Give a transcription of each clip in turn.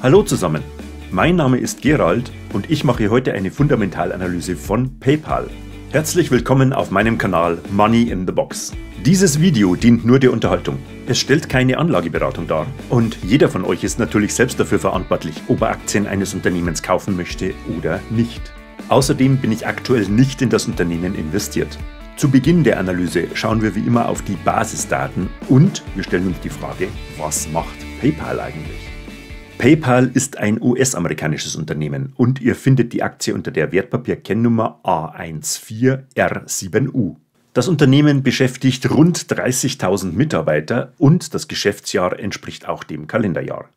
Hallo zusammen, mein Name ist Gerald und ich mache heute eine Fundamentalanalyse von PayPal. Herzlich willkommen auf meinem Kanal Money in the Box. Dieses Video dient nur der Unterhaltung. Es stellt keine Anlageberatung dar und jeder von euch ist natürlich selbst dafür verantwortlich, ob er Aktien eines Unternehmens kaufen möchte oder nicht. Außerdem bin ich aktuell nicht in das Unternehmen investiert. Zu Beginn der Analyse schauen wir wie immer auf die Basisdaten und wir stellen uns die Frage, was macht PayPal eigentlich? PayPal ist ein US-amerikanisches Unternehmen und ihr findet die Aktie unter der Wertpapierkennnummer A14R7U. Das Unternehmen beschäftigt rund 30.000 Mitarbeiter und das Geschäftsjahr entspricht auch dem Kalenderjahr.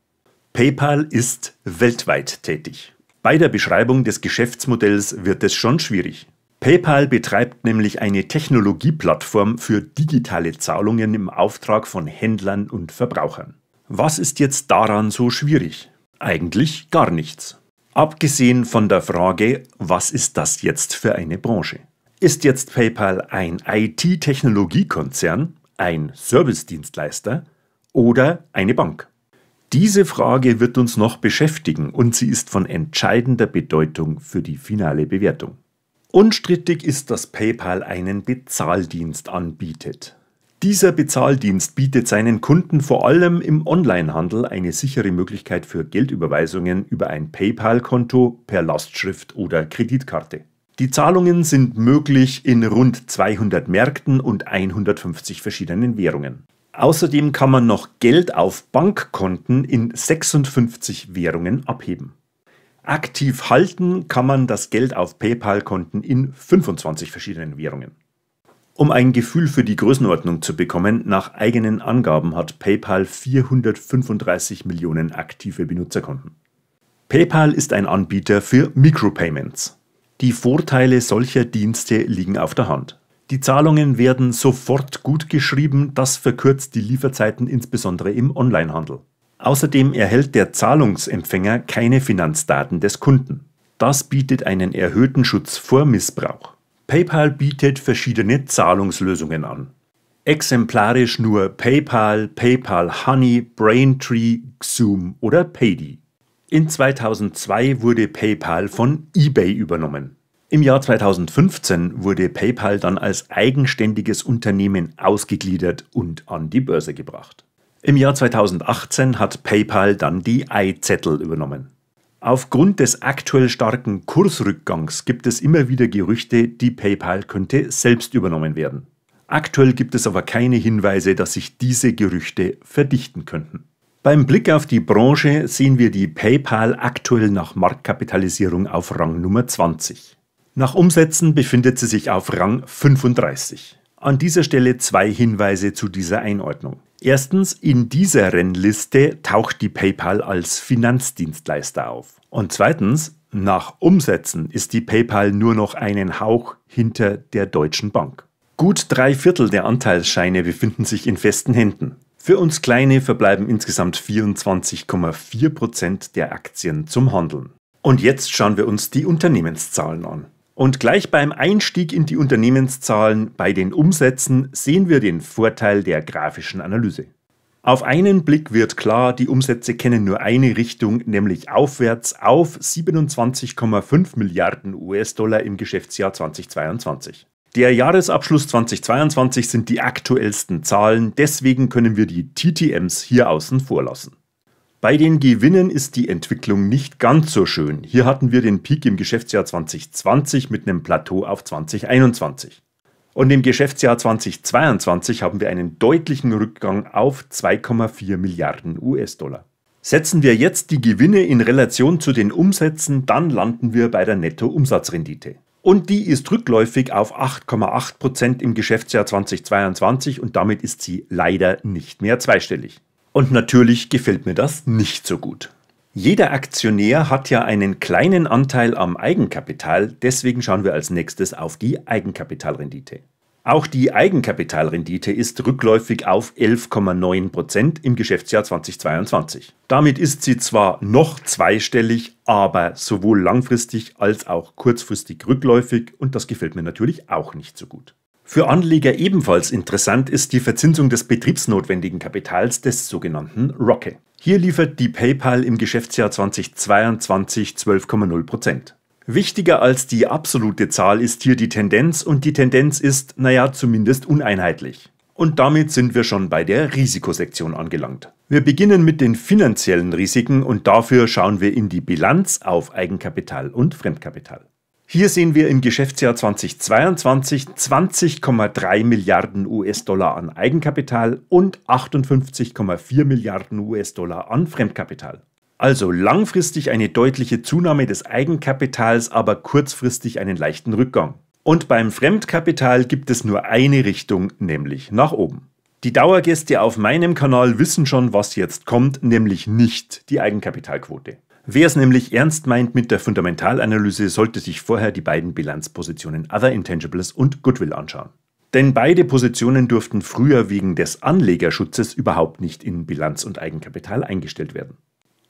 PayPal ist weltweit tätig. Bei der Beschreibung des Geschäftsmodells wird es schon schwierig. PayPal betreibt nämlich eine Technologieplattform für digitale Zahlungen im Auftrag von Händlern und Verbrauchern. Was ist jetzt daran so schwierig? Eigentlich gar nichts. Abgesehen von der Frage, was ist das jetzt für eine Branche? Ist jetzt PayPal ein IT-Technologiekonzern, ein Servicedienstleister oder eine Bank? Diese Frage wird uns noch beschäftigen und sie ist von entscheidender Bedeutung für die finale Bewertung. Unstrittig ist, dass PayPal einen Bezahldienst anbietet. Dieser Bezahldienst bietet seinen Kunden vor allem im Onlinehandel eine sichere Möglichkeit für Geldüberweisungen über ein PayPal-Konto per Lastschrift oder Kreditkarte. Die Zahlungen sind möglich in rund 200 Märkten und 150 verschiedenen Währungen. Außerdem kann man noch Geld auf Bankkonten in 56 Währungen abheben. Aktiv halten kann man das Geld auf PayPal-Konten in 25 verschiedenen Währungen. Um ein Gefühl für die Größenordnung zu bekommen, nach eigenen Angaben hat PayPal 435 Millionen aktive Benutzerkonten. PayPal ist ein Anbieter für Micropayments. Die Vorteile solcher Dienste liegen auf der Hand. Die Zahlungen werden sofort gut geschrieben, das verkürzt die Lieferzeiten insbesondere im Onlinehandel. Außerdem erhält der Zahlungsempfänger keine Finanzdaten des Kunden. Das bietet einen erhöhten Schutz vor Missbrauch. PayPal bietet verschiedene Zahlungslösungen an. Exemplarisch nur PayPal, PayPal Honey, Braintree, Xoom oder Paydi. In 2002 wurde PayPal von eBay übernommen. Im Jahr 2015 wurde PayPal dann als eigenständiges Unternehmen ausgegliedert und an die Börse gebracht. Im Jahr 2018 hat PayPal dann die iZettel übernommen. Aufgrund des aktuell starken Kursrückgangs gibt es immer wieder Gerüchte, die PayPal könnte selbst übernommen werden. Aktuell gibt es aber keine Hinweise, dass sich diese Gerüchte verdichten könnten. Beim Blick auf die Branche sehen wir die PayPal aktuell nach Marktkapitalisierung auf Rang Nummer 20. Nach Umsätzen befindet sie sich auf Rang 35. An dieser Stelle zwei Hinweise zu dieser Einordnung. Erstens, in dieser Rennliste taucht die PayPal als Finanzdienstleister auf. Und zweitens, nach Umsätzen ist die PayPal nur noch einen Hauch hinter der Deutschen Bank. Gut drei Viertel der Anteilsscheine befinden sich in festen Händen. Für uns Kleine verbleiben insgesamt 24,4% Prozent der Aktien zum Handeln. Und jetzt schauen wir uns die Unternehmenszahlen an. Und gleich beim Einstieg in die Unternehmenszahlen bei den Umsätzen sehen wir den Vorteil der grafischen Analyse. Auf einen Blick wird klar, die Umsätze kennen nur eine Richtung, nämlich aufwärts auf 27,5 Milliarden US-Dollar im Geschäftsjahr 2022. Der Jahresabschluss 2022 sind die aktuellsten Zahlen, deswegen können wir die TTMs hier außen vor lassen. Bei den Gewinnen ist die Entwicklung nicht ganz so schön. Hier hatten wir den Peak im Geschäftsjahr 2020 mit einem Plateau auf 2021. Und im Geschäftsjahr 2022 haben wir einen deutlichen Rückgang auf 2,4 Milliarden US-Dollar. Setzen wir jetzt die Gewinne in Relation zu den Umsätzen, dann landen wir bei der Netto-Umsatzrendite. Und die ist rückläufig auf 8,8% Prozent im Geschäftsjahr 2022 und damit ist sie leider nicht mehr zweistellig. Und natürlich gefällt mir das nicht so gut. Jeder Aktionär hat ja einen kleinen Anteil am Eigenkapital, deswegen schauen wir als nächstes auf die Eigenkapitalrendite. Auch die Eigenkapitalrendite ist rückläufig auf 11,9% im Geschäftsjahr 2022. Damit ist sie zwar noch zweistellig, aber sowohl langfristig als auch kurzfristig rückläufig und das gefällt mir natürlich auch nicht so gut. Für Anleger ebenfalls interessant ist die Verzinsung des betriebsnotwendigen Kapitals des sogenannten Rocke. Hier liefert die PayPal im Geschäftsjahr 2022 12,0 Prozent. Wichtiger als die absolute Zahl ist hier die Tendenz und die Tendenz ist, naja, zumindest uneinheitlich. Und damit sind wir schon bei der Risikosektion angelangt. Wir beginnen mit den finanziellen Risiken und dafür schauen wir in die Bilanz auf Eigenkapital und Fremdkapital. Hier sehen wir im Geschäftsjahr 2022 20,3 Milliarden US-Dollar an Eigenkapital und 58,4 Milliarden US-Dollar an Fremdkapital. Also langfristig eine deutliche Zunahme des Eigenkapitals, aber kurzfristig einen leichten Rückgang. Und beim Fremdkapital gibt es nur eine Richtung, nämlich nach oben. Die Dauergäste auf meinem Kanal wissen schon, was jetzt kommt, nämlich nicht die Eigenkapitalquote. Wer es nämlich ernst meint mit der Fundamentalanalyse, sollte sich vorher die beiden Bilanzpositionen Other Intangibles und Goodwill anschauen. Denn beide Positionen durften früher wegen des Anlegerschutzes überhaupt nicht in Bilanz und Eigenkapital eingestellt werden.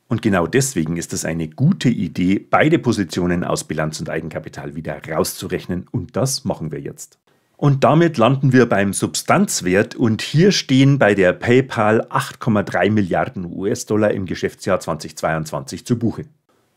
Und genau deswegen ist es eine gute Idee, beide Positionen aus Bilanz und Eigenkapital wieder rauszurechnen und das machen wir jetzt. Und damit landen wir beim Substanzwert und hier stehen bei der PayPal 8,3 Milliarden US-Dollar im Geschäftsjahr 2022 zu Buche.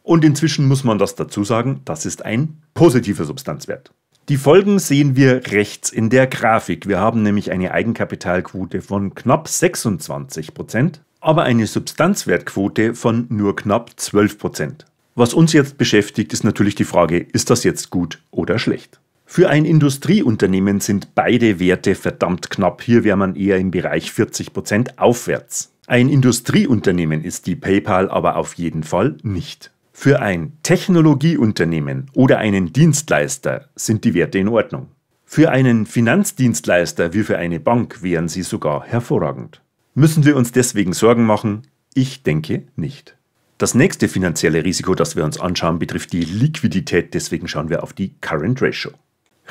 Und inzwischen muss man das dazu sagen, das ist ein positiver Substanzwert. Die Folgen sehen wir rechts in der Grafik. Wir haben nämlich eine Eigenkapitalquote von knapp 26 Prozent, aber eine Substanzwertquote von nur knapp 12 Prozent. Was uns jetzt beschäftigt, ist natürlich die Frage, ist das jetzt gut oder schlecht? Für ein Industrieunternehmen sind beide Werte verdammt knapp. Hier wäre man eher im Bereich 40% aufwärts. Ein Industrieunternehmen ist die PayPal aber auf jeden Fall nicht. Für ein Technologieunternehmen oder einen Dienstleister sind die Werte in Ordnung. Für einen Finanzdienstleister wie für eine Bank wären sie sogar hervorragend. Müssen wir uns deswegen Sorgen machen? Ich denke nicht. Das nächste finanzielle Risiko, das wir uns anschauen, betrifft die Liquidität, deswegen schauen wir auf die Current Ratio.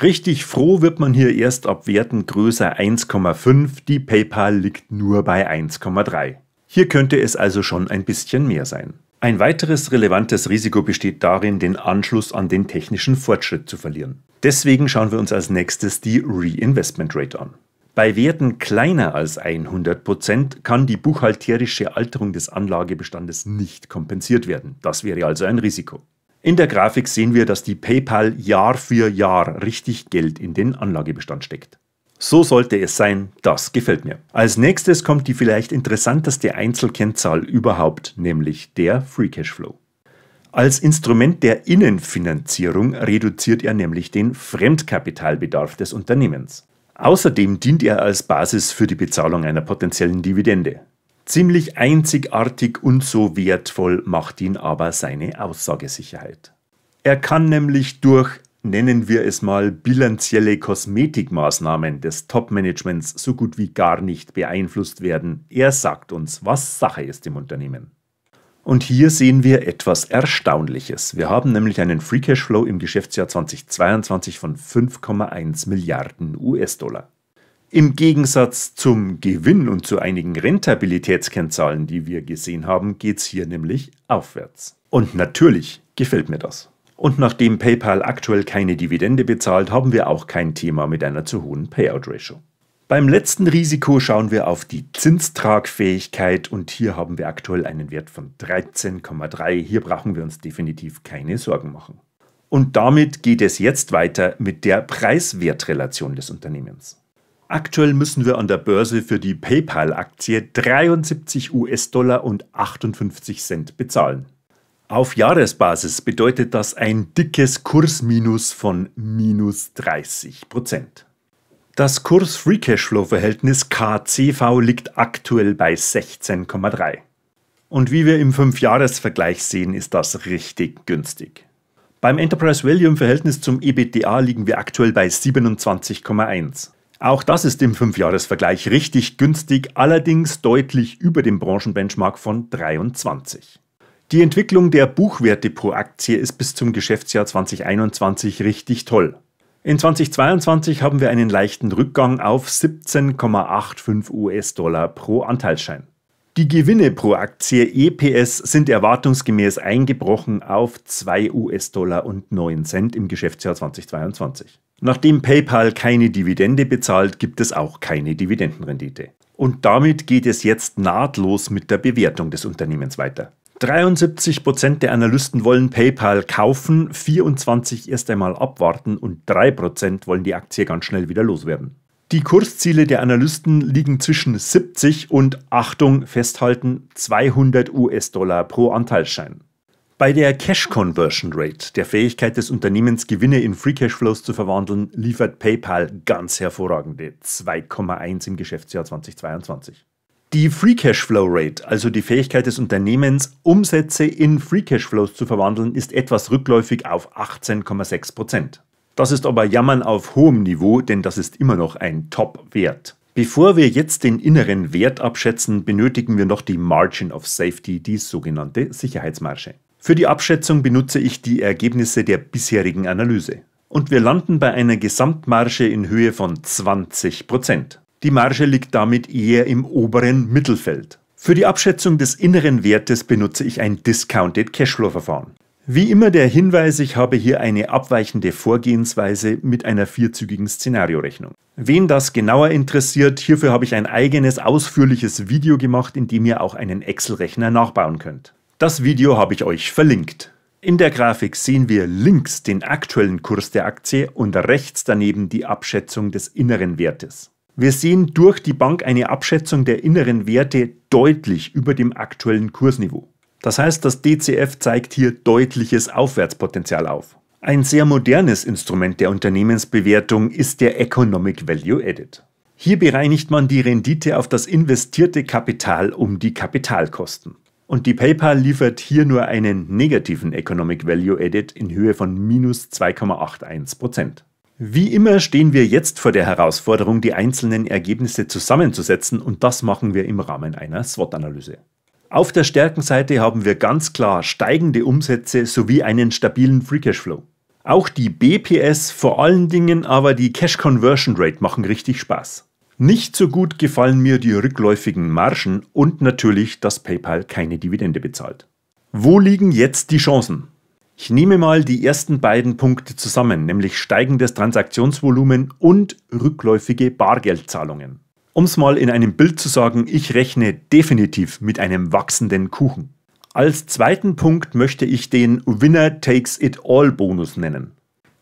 Richtig froh wird man hier erst ab Werten größer 1,5, die PayPal liegt nur bei 1,3. Hier könnte es also schon ein bisschen mehr sein. Ein weiteres relevantes Risiko besteht darin, den Anschluss an den technischen Fortschritt zu verlieren. Deswegen schauen wir uns als nächstes die Reinvestment Rate an. Bei Werten kleiner als 100% kann die buchhalterische Alterung des Anlagebestandes nicht kompensiert werden. Das wäre also ein Risiko. In der Grafik sehen wir, dass die PayPal Jahr für Jahr richtig Geld in den Anlagebestand steckt. So sollte es sein, das gefällt mir. Als nächstes kommt die vielleicht interessanteste Einzelkennzahl überhaupt, nämlich der Free Cash Flow. Als Instrument der Innenfinanzierung reduziert er nämlich den Fremdkapitalbedarf des Unternehmens. Außerdem dient er als Basis für die Bezahlung einer potenziellen Dividende. Ziemlich einzigartig und so wertvoll macht ihn aber seine Aussagesicherheit. Er kann nämlich durch, nennen wir es mal, bilanzielle Kosmetikmaßnahmen des Top-Managements so gut wie gar nicht beeinflusst werden. Er sagt uns, was Sache ist im Unternehmen. Und hier sehen wir etwas Erstaunliches. Wir haben nämlich einen Free Cash Flow im Geschäftsjahr 2022 von 5,1 Milliarden US-Dollar. Im Gegensatz zum Gewinn und zu einigen Rentabilitätskennzahlen, die wir gesehen haben, geht es hier nämlich aufwärts. Und natürlich gefällt mir das. Und nachdem PayPal aktuell keine Dividende bezahlt, haben wir auch kein Thema mit einer zu hohen Payout-Ratio. Beim letzten Risiko schauen wir auf die Zinstragfähigkeit und hier haben wir aktuell einen Wert von 13,3. Hier brauchen wir uns definitiv keine Sorgen machen. Und damit geht es jetzt weiter mit der Preis-Wert-Relation des Unternehmens. Aktuell müssen wir an der Börse für die PayPal-Aktie 73 US-Dollar und 58 Cent bezahlen. Auf Jahresbasis bedeutet das ein dickes Kursminus von minus 30 Prozent. Das Kurs-Free-Cashflow-Verhältnis KCV liegt aktuell bei 16,3. Und wie wir im 5-Jahres-Vergleich sehen, ist das richtig günstig. Beim Enterprise Value im Verhältnis zum EBTA liegen wir aktuell bei 27,1. Auch das ist im Fünfjahresvergleich richtig günstig, allerdings deutlich über dem Branchenbenchmark von 23. Die Entwicklung der Buchwerte pro Aktie ist bis zum Geschäftsjahr 2021 richtig toll. In 2022 haben wir einen leichten Rückgang auf 17,85 US-Dollar pro Anteilsschein. Die Gewinne pro Aktie EPS sind erwartungsgemäß eingebrochen auf 2 US-Dollar und 9 Cent im Geschäftsjahr 2022. Nachdem PayPal keine Dividende bezahlt, gibt es auch keine Dividendenrendite. Und damit geht es jetzt nahtlos mit der Bewertung des Unternehmens weiter. 73% der Analysten wollen PayPal kaufen, 24% erst einmal abwarten und 3% wollen die Aktie ganz schnell wieder loswerden. Die Kursziele der Analysten liegen zwischen 70 und, Achtung, festhalten, 200 US-Dollar pro Anteilsschein. Bei der Cash Conversion Rate, der Fähigkeit des Unternehmens, Gewinne in Free Cash Flows zu verwandeln, liefert PayPal ganz hervorragende 2,1 im Geschäftsjahr 2022. Die Free Cash Flow Rate, also die Fähigkeit des Unternehmens, Umsätze in Free Cash Flows zu verwandeln, ist etwas rückläufig auf 18,6 Das ist aber Jammern auf hohem Niveau, denn das ist immer noch ein Top-Wert. Bevor wir jetzt den inneren Wert abschätzen, benötigen wir noch die Margin of Safety, die sogenannte Sicherheitsmarge. Für die Abschätzung benutze ich die Ergebnisse der bisherigen Analyse. Und wir landen bei einer Gesamtmarge in Höhe von 20%. Die Marge liegt damit eher im oberen Mittelfeld. Für die Abschätzung des inneren Wertes benutze ich ein Discounted Cashflow-Verfahren. Wie immer der Hinweis, ich habe hier eine abweichende Vorgehensweise mit einer vierzügigen Szenariorechnung. Wen das genauer interessiert, hierfür habe ich ein eigenes ausführliches Video gemacht, in dem ihr auch einen Excel-Rechner nachbauen könnt. Das Video habe ich euch verlinkt. In der Grafik sehen wir links den aktuellen Kurs der Aktie und rechts daneben die Abschätzung des inneren Wertes. Wir sehen durch die Bank eine Abschätzung der inneren Werte deutlich über dem aktuellen Kursniveau. Das heißt, das DCF zeigt hier deutliches Aufwärtspotenzial auf. Ein sehr modernes Instrument der Unternehmensbewertung ist der Economic Value Added. Hier bereinigt man die Rendite auf das investierte Kapital um die Kapitalkosten. Und die PayPal liefert hier nur einen negativen Economic Value Added in Höhe von minus 2,81%. Wie immer stehen wir jetzt vor der Herausforderung, die einzelnen Ergebnisse zusammenzusetzen und das machen wir im Rahmen einer SWOT-Analyse. Auf der Stärkenseite haben wir ganz klar steigende Umsätze sowie einen stabilen Free Cashflow. Auch die BPS, vor allen Dingen aber die Cash Conversion Rate machen richtig Spaß. Nicht so gut gefallen mir die rückläufigen Margen und natürlich, dass PayPal keine Dividende bezahlt. Wo liegen jetzt die Chancen? Ich nehme mal die ersten beiden Punkte zusammen, nämlich steigendes Transaktionsvolumen und rückläufige Bargeldzahlungen. Um es mal in einem Bild zu sagen, ich rechne definitiv mit einem wachsenden Kuchen. Als zweiten Punkt möchte ich den Winner Takes It All Bonus nennen.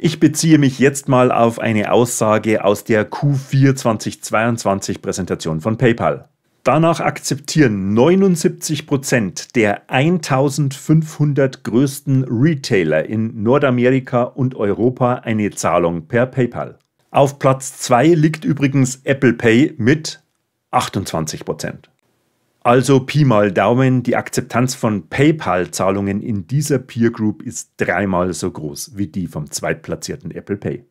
Ich beziehe mich jetzt mal auf eine Aussage aus der Q4 2022 Präsentation von PayPal. Danach akzeptieren 79% Prozent der 1500 größten Retailer in Nordamerika und Europa eine Zahlung per PayPal. Auf Platz 2 liegt übrigens Apple Pay mit 28%. Prozent. Also Pi mal Daumen, die Akzeptanz von PayPal-Zahlungen in dieser Peer Group ist dreimal so groß wie die vom zweitplatzierten Apple Pay.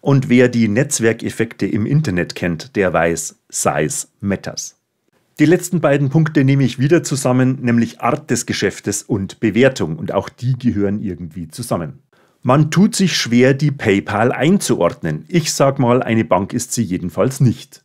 Und wer die Netzwerkeffekte im Internet kennt, der weiß, Size matters. Die letzten beiden Punkte nehme ich wieder zusammen, nämlich Art des Geschäftes und Bewertung, und auch die gehören irgendwie zusammen. Man tut sich schwer, die PayPal einzuordnen. Ich sag mal, eine Bank ist sie jedenfalls nicht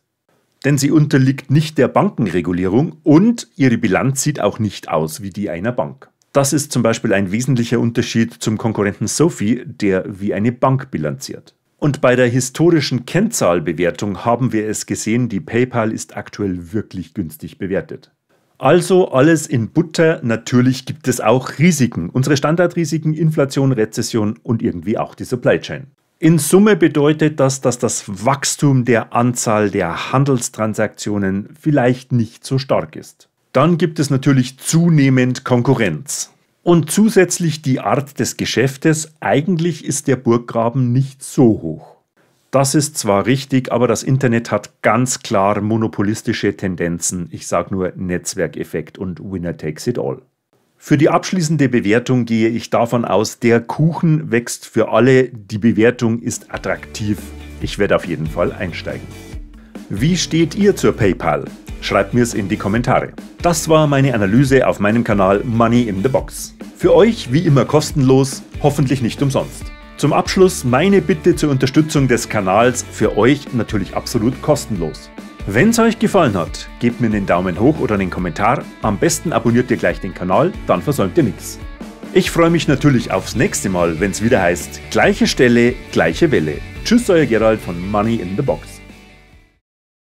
denn sie unterliegt nicht der Bankenregulierung und ihre Bilanz sieht auch nicht aus wie die einer Bank. Das ist zum Beispiel ein wesentlicher Unterschied zum Konkurrenten Sophie, der wie eine Bank bilanziert. Und bei der historischen Kennzahlbewertung haben wir es gesehen, die PayPal ist aktuell wirklich günstig bewertet. Also alles in Butter, natürlich gibt es auch Risiken. Unsere Standardrisiken, Inflation, Rezession und irgendwie auch die Supply Chain. In Summe bedeutet das, dass das Wachstum der Anzahl der Handelstransaktionen vielleicht nicht so stark ist. Dann gibt es natürlich zunehmend Konkurrenz. Und zusätzlich die Art des Geschäftes, eigentlich ist der Burggraben nicht so hoch. Das ist zwar richtig, aber das Internet hat ganz klar monopolistische Tendenzen. Ich sage nur Netzwerkeffekt und Winner takes it all. Für die abschließende Bewertung gehe ich davon aus, der Kuchen wächst für alle, die Bewertung ist attraktiv. Ich werde auf jeden Fall einsteigen. Wie steht ihr zur PayPal? Schreibt mir es in die Kommentare. Das war meine Analyse auf meinem Kanal Money in the Box. Für euch wie immer kostenlos, hoffentlich nicht umsonst. Zum Abschluss meine Bitte zur Unterstützung des Kanals für euch natürlich absolut kostenlos. Wenn es euch gefallen hat, gebt mir einen Daumen hoch oder einen Kommentar. Am besten abonniert ihr gleich den Kanal, dann versäumt ihr nichts. Ich freue mich natürlich aufs nächste Mal, wenn es wieder heißt, gleiche Stelle, gleiche Welle. Tschüss, euer Gerald von Money in the Box.